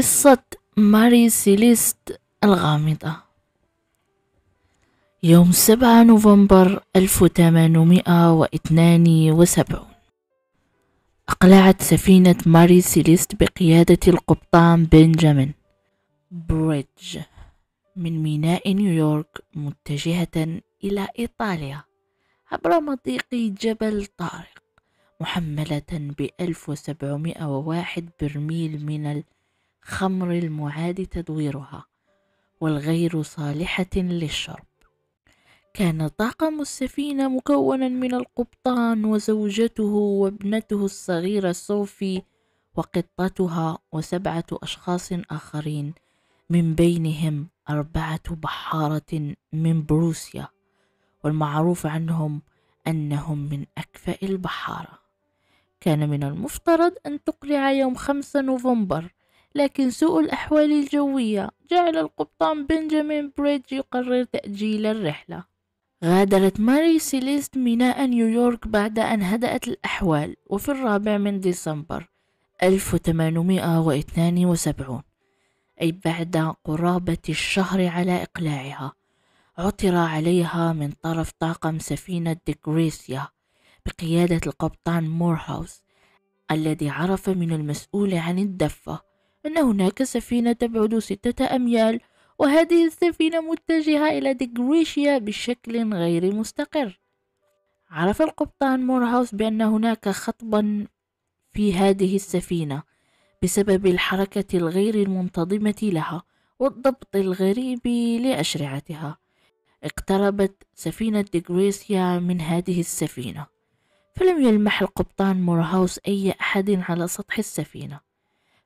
قصة ماري سيليست الغامضة يوم 7 نوفمبر 1872 أقلعت سفينة ماري سيليست بقيادة القبطان بنجامين بريدج من ميناء نيويورك متجهة إلى إيطاليا عبر مضيق جبل طارق محملة بألف وسبعمائة وواحد برميل من خمر المعاد تدويرها والغير صالحة للشرب كان طاقم السفينة مكونا من القبطان وزوجته وابنته الصغيرة صوفي وقطتها وسبعة أشخاص آخرين من بينهم أربعة بحارة من بروسيا والمعروف عنهم أنهم من أكفأ البحارة كان من المفترض أن تقلع يوم 5 نوفمبر لكن سوء الأحوال الجوية جعل القبطان بنجامين بريدج يقرر تأجيل الرحلة غادرت ماري سيليست ميناء نيويورك بعد أن هدأت الأحوال وفي الرابع من ديسمبر 1872 أي بعد قرابة الشهر على إقلاعها عثر عليها من طرف طاقم سفينة ديكريسيا بقيادة القبطان مورهاوس الذي عرف من المسؤول عن الدفة أن هناك سفينة تبعد ستة أميال وهذه السفينة متجهة إلى ديغريشيا بشكل غير مستقر عرف القبطان مورهاوس بأن هناك خطبا في هذه السفينة بسبب الحركة الغير المنتظمة لها والضبط الغريب لأشرعتها اقتربت سفينة ديغريسيا من هذه السفينة فلم يلمح القبطان مورهاوس أي أحد على سطح السفينة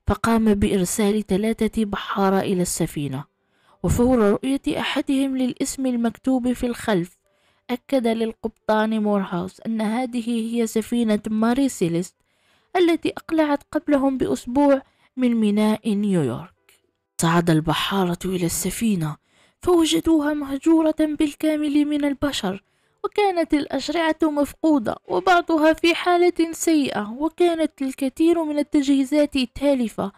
فقام بإرسال ثلاثة بحارة إلى السفينة وفور رؤية أحدهم للاسم المكتوب في الخلف أكد للقبطان مورهاوس أن هذه هي سفينة ماري سيليست التي أقلعت قبلهم بأسبوع من ميناء نيويورك صعد البحارة إلى السفينة فوجدوها مهجورة بالكامل من البشر وكانت الأشرعة مفقودة وبعضها في حالة سيئة وكانت الكثير من التجهيزات تالفة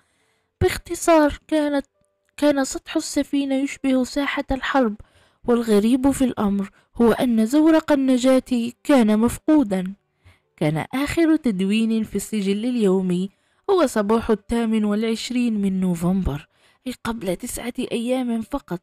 باختصار كانت كان سطح السفينة يشبه ساحة الحرب والغريب في الأمر هو أن زورق النجاة كان مفقودا كان آخر تدوين في السجل اليومي هو صباح الثامن والعشرين من نوفمبر أي قبل تسعة أيام فقط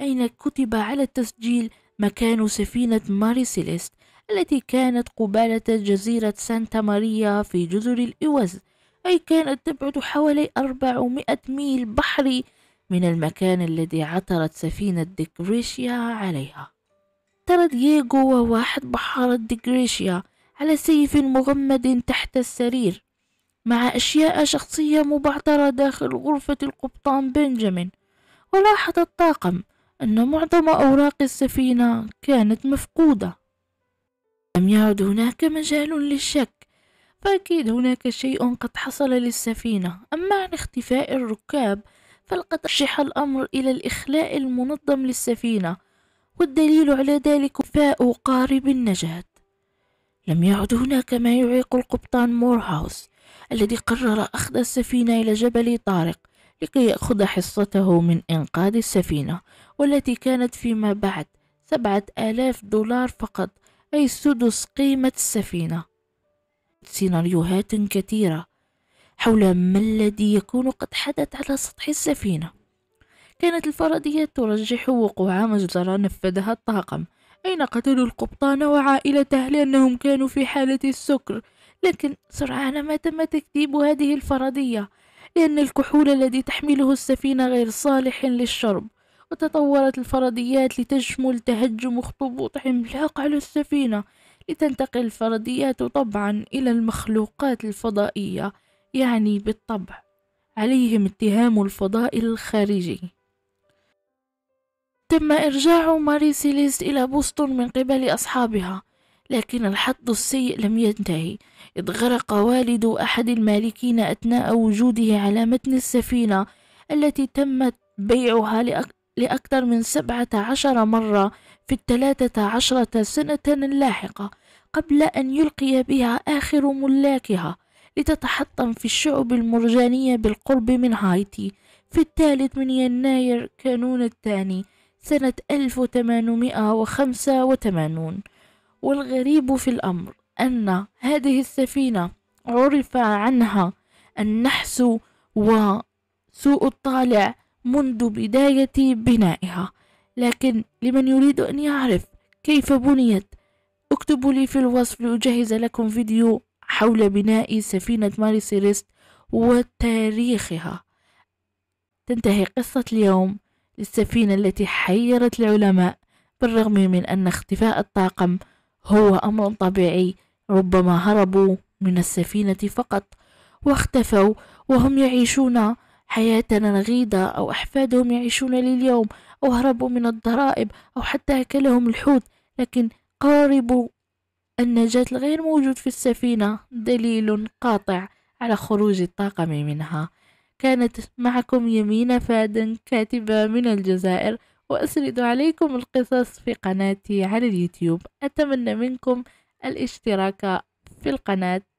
أين كتب على التسجيل مكان سفينة ماري سيليست التي كانت قبالة جزيرة سانتا ماريا في جزر الإوز أي كانت تبعد حوالي 400 ميل بحري من المكان الذي عثرت سفينة ديكريشيا عليها ترى دييغو وواحد بحارة ديكريشيا على سيف مغمد تحت السرير مع أشياء شخصية مبعثرة داخل غرفة القبطان بنجامين ولاحظ الطاقم أن معظم أوراق السفينة كانت مفقودة لم يعد هناك مجال للشك فأكيد هناك شيء قد حصل للسفينة أما عن اختفاء الركاب فلقد أرجح الأمر إلى الإخلاء المنظم للسفينة والدليل على ذلك فاء قارب النجاة لم يعد هناك ما يعيق القبطان مورهاوس الذي قرر أخذ السفينة إلى جبل طارق لكي يأخذ حصته من إنقاذ السفينة والتي كانت فيما بعد سبعة آلاف دولار فقط أي سدس قيمة السفينة سيناريوهات كثيرة حول ما الذي يكون قد حدث على سطح السفينة كانت الفرضيات ترجح وقوع مجزرة نفذها الطاقم أين قتلوا القبطان وعائلته لأنهم كانوا في حالة السكر لكن سرعان ما تم تكذيب هذه الفرضية لأن الكحول الذي تحمله السفينة غير صالح للشرب وتطورت الفرضيات لتشمل تهجم اخطبوط عملاق على السفينة لتنتقل الفرضيات طبعا إلى المخلوقات الفضائية يعني بالطبع عليهم اتهام الفضاء الخارجي تم إرجاع ماري سيليست إلى بوسطن من قبل أصحابها لكن الحظ السيء لم ينتهي إذ غرق والد أحد المالكين أثناء وجوده على متن السفينة التي تمت بيعها لأكثر من سبعة عشر مرة في الثلاثة عشرة سنة اللاحقة قبل أن يلقي بها آخر ملاكها لتتحطم في الشعب المرجانية بالقرب من هايتي في الثالث من يناير كانون الثاني سنة 1885 والغريب في الأمر أن هذه السفينة عرف عنها النحس وسوء الطالع منذ بداية بنائها لكن لمن يريد أن يعرف كيف بنيت اكتبوا لي في الوصف لأجهز لكم فيديو حول بناء سفينة ماري سيريست وتاريخها تنتهي قصة اليوم للسفينة التي حيرت العلماء بالرغم من أن اختفاء الطاقم هو أمر طبيعي ربما هربوا من السفينة فقط واختفوا وهم يعيشون حياتنا نغيضة أو أحفادهم يعيشون لليوم أو هربوا من الضرائب أو حتى أكلهم الحوت لكن قارب النجاة الغير موجود في السفينة دليل قاطع على خروج الطاقم منها كانت معكم يمين فادن كاتبة من الجزائر وأسرد عليكم القصص في قناتي على اليوتيوب أتمنى منكم الاشتراك في القناة